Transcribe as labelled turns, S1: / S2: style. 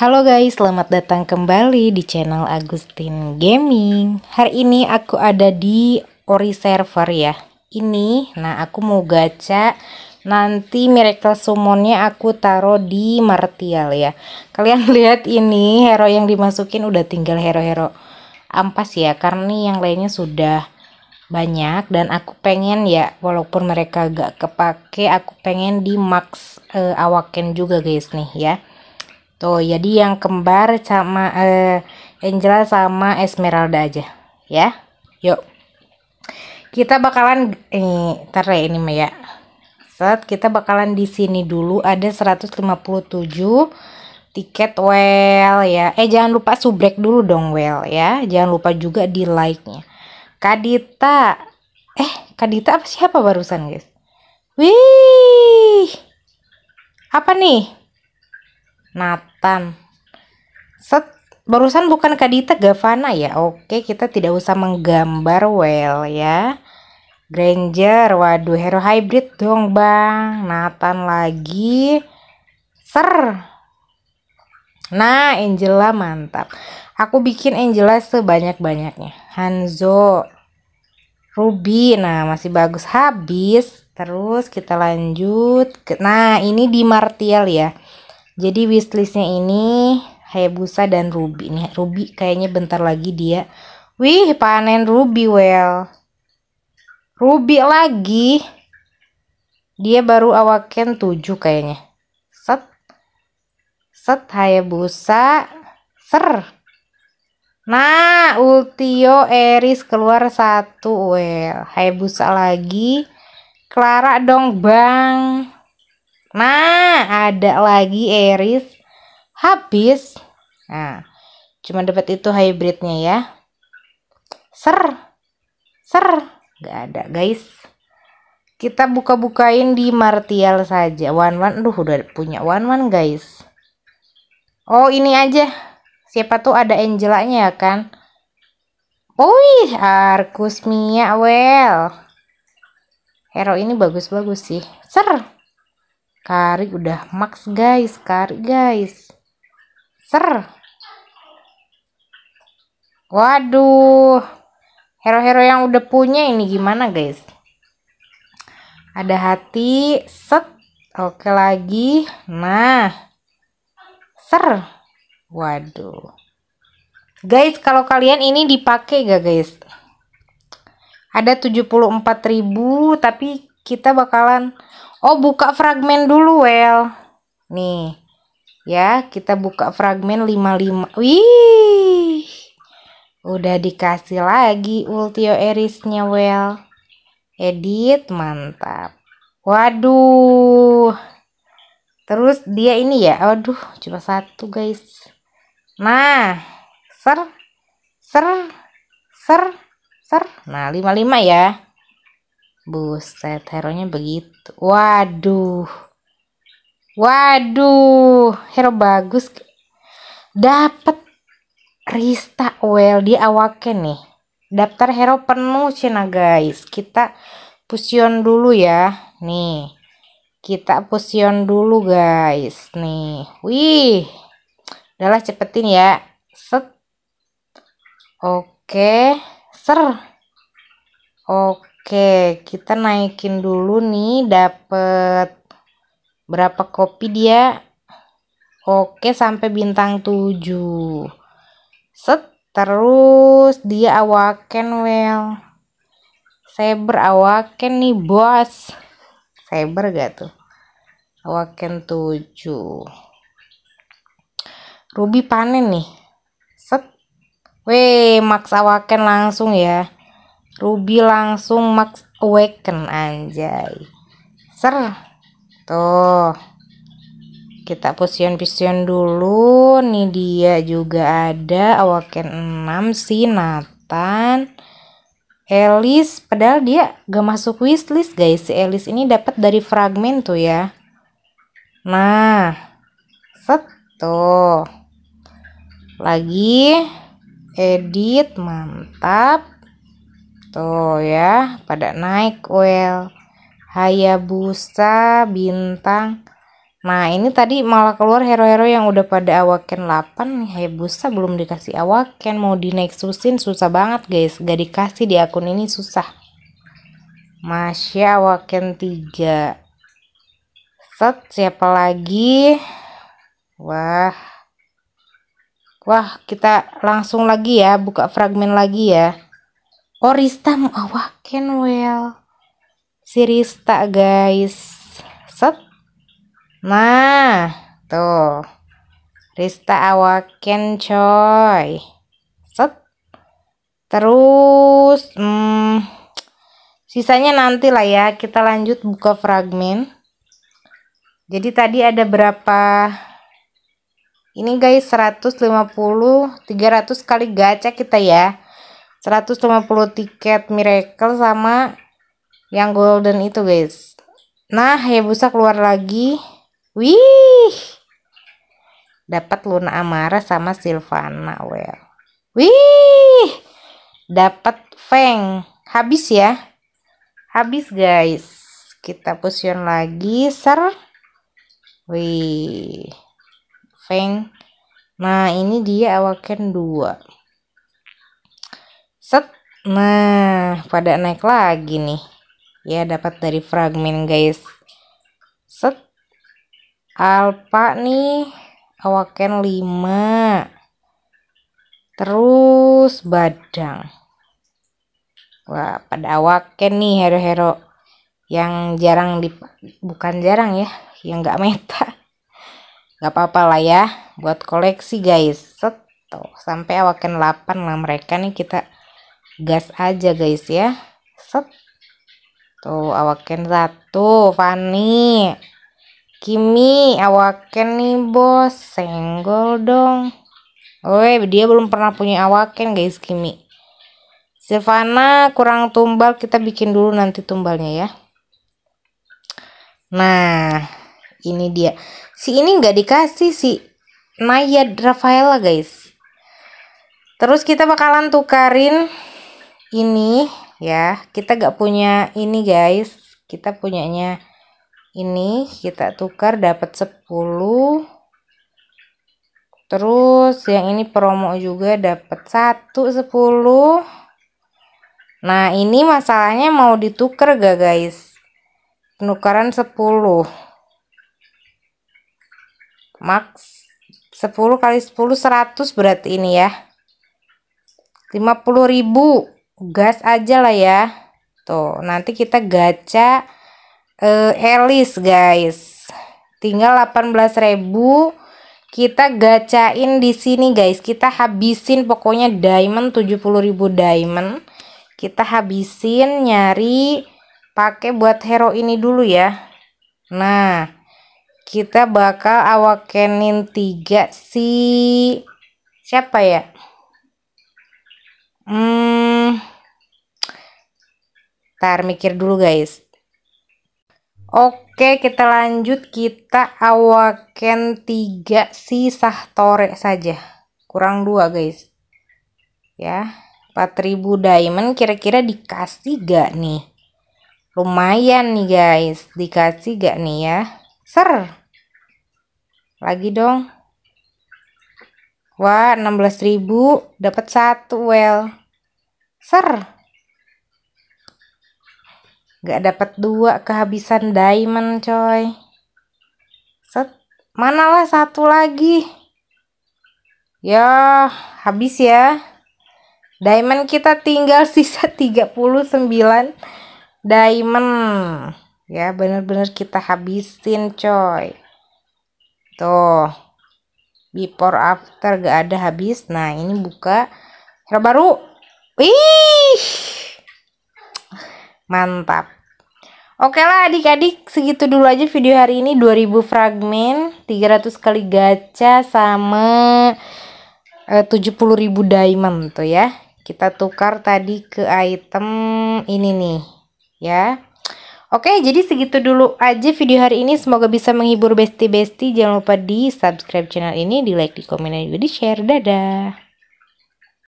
S1: Halo guys, selamat datang kembali di channel Agustin Gaming. Hari ini aku ada di Ori Server ya. Ini, nah aku mau gacha nanti miracle summonnya aku taruh di Martial ya. Kalian lihat ini hero yang dimasukin udah tinggal hero-hero ampas ya, karena yang lainnya sudah banyak dan aku pengen ya walaupun mereka gak kepake aku pengen di max eh, awaken juga guys nih ya Tuh, gitu. jadi yang kembar sama uh, Angela sama Esmeralda aja, ya. Yuk. Kita bakalan ini eh, tar ya ini Maya. saat kita bakalan di sini dulu ada 157 tiket well ya. Eh jangan lupa subrek dulu dong well ya. Jangan lupa juga di like-nya. Kadita. Eh, Kadita apa siapa barusan, guys? Wih. Apa nih? Nathan. Set, barusan bukan Kadita Gavana ya? Oke, kita tidak usah menggambar well ya. Granger, waduh hero hybrid dong bang. Nathan lagi. Ser. Nah, Angela mantap. Aku bikin Angela sebanyak-banyaknya. Hanzo. Ruby, nah masih bagus habis. Terus kita lanjut. Nah, ini di Martial ya. Jadi wishlistnya ini Hayabusa dan Ruby nih. Ruby kayaknya bentar lagi dia. Wih, panen Ruby well. Ruby lagi. Dia baru awaken 7 kayaknya. Set. Set Hayabusa. Ser. Nah, Ultio Eris keluar satu. Well, Hayabusa lagi. Clara dong, Bang. Nah, ada lagi Eris. Habis. Nah, cuma dapat itu hybridnya ya. Ser. Ser. nggak ada, guys. Kita buka-bukain di Martial saja. One one, duh udah punya one one, guys. Oh, ini aja. Siapa tuh ada Angelanya ya kan? Wih, Arkus Mia, well. Hero ini bagus-bagus sih. Ser. Kari udah max guys, kari guys. Ser. Waduh. Hero-hero yang udah punya ini gimana guys? Ada hati, set. Oke lagi. Nah. Ser. Waduh. Guys, kalau kalian ini dipakai gak guys? Ada 74.000 tapi kita bakalan Oh, buka fragmen dulu, Well. Nih. Ya, kita buka fragmen 55. Wih. Udah dikasih lagi Ultio Erisnya, Well. Edit, mantap. Waduh. Terus dia ini ya. Waduh cuma satu, guys. Nah, ser ser ser ser. Nah, 55 ya. Buset, hero-nya begitu. Waduh. Waduh, hero bagus. Dapat Rista Well di Awaken nih. Daftar hero penuh Cina guys. Kita pusion dulu ya. Nih. Kita pusion dulu guys. Nih. Wih. Udahlah cepetin ya. Set. Oke. Ser. Oke. Oke, kita naikin dulu nih dapat berapa kopi dia? Oke, sampai bintang 7. Set terus dia awaken well. Saya berawaken nih, Bos. Saya gak tuh? Awaken 7. Ruby panen nih. Set. Weh, Max awaken langsung ya. Ruby langsung max awaken anjay ser tuh kita pusion-pusion dulu nih dia juga ada awaken 6 si Nathan Elis padahal dia gak masuk wishlist guys si Elis ini dapat dari fragmen tuh ya nah set tuh lagi edit mantap Tuh ya, pada naik well Hayabusa, bintang. Nah, ini tadi malah keluar hero-hero yang udah pada awaken 8 Hayabusa belum dikasih awaken, mau dinaik susin susah banget guys. Gak dikasih di akun ini susah. Masya awaken 3. Set, siapa lagi? Wah. Wah, kita langsung lagi ya, buka fragmen lagi ya oh Rista wah Kenwell si Rista guys set nah tuh Rista awaken coy set terus hmm, sisanya nanti lah ya kita lanjut buka fragmen jadi tadi ada berapa ini guys 150 300 kali gacha kita ya 150 tiket miracle sama yang golden itu guys nah Hayabusa keluar lagi wih dapat Luna Amara sama Silvana well wih dapat Feng habis ya habis guys kita fusion lagi ser wih Feng nah ini dia awaken 2 Nah, pada naik lagi nih. Ya, dapat dari fragmen, guys. Set. Alpa nih, awaken 5. Terus badang. Wah, pada awaken nih hero-hero yang jarang di bukan jarang ya, yang nggak meta. Nggak apa-apa lah ya buat koleksi, guys. Set. Tuh, sampai awaken 8 lah mereka nih kita gas aja guys ya set tuh awaken satu Fani Kimi awaken nih bos senggol dong Woi dia belum pernah punya awaken guys Kimi Silvana kurang tumbal kita bikin dulu nanti tumbalnya ya nah ini dia si ini nggak dikasih si Naya Rafaela guys terus kita bakalan tukarin ini ya kita gak punya ini guys kita punyanya ini kita tukar dapat 10 terus yang ini promo juga dapat 1 10 nah ini masalahnya mau ditukar gak guys penukaran 10 max 10 kali 10 100 berat ini ya 50 ribu gas aja lah ya tuh nanti kita gacha uh, eh, Elis guys tinggal 18.000 kita gacain di sini guys kita habisin pokoknya diamond 70.000 diamond kita habisin nyari pakai buat hero ini dulu ya nah kita bakal awakenin tiga si siapa ya Hmm. tar mikir dulu guys. Oke, kita lanjut kita awaken tiga sisa tore saja. Kurang dua guys. Ya, 4000 diamond kira-kira dikasih gak nih? Lumayan nih, guys. Dikasih gak nih ya? Ser. Lagi dong. Wah, 16.000 dapat satu well. Ser. nggak dapat dua kehabisan diamond coy. Set. mana lah satu lagi. Ya, habis ya. Diamond kita tinggal sisa 39 diamond. Ya, bener-bener kita habisin coy. Tuh. Before after gak ada habis. Nah, ini buka hero baru Wih, mantap. Oke lah adik-adik, segitu dulu aja video hari ini 2000 fragmen, 300 kali gacha sama eh, 70.000 diamond tuh ya. Kita tukar tadi ke item ini nih, ya. Oke, jadi segitu dulu aja video hari ini. Semoga bisa menghibur besti-besti. Jangan lupa di subscribe channel ini, di like, di komen, dan juga di share. Dadah.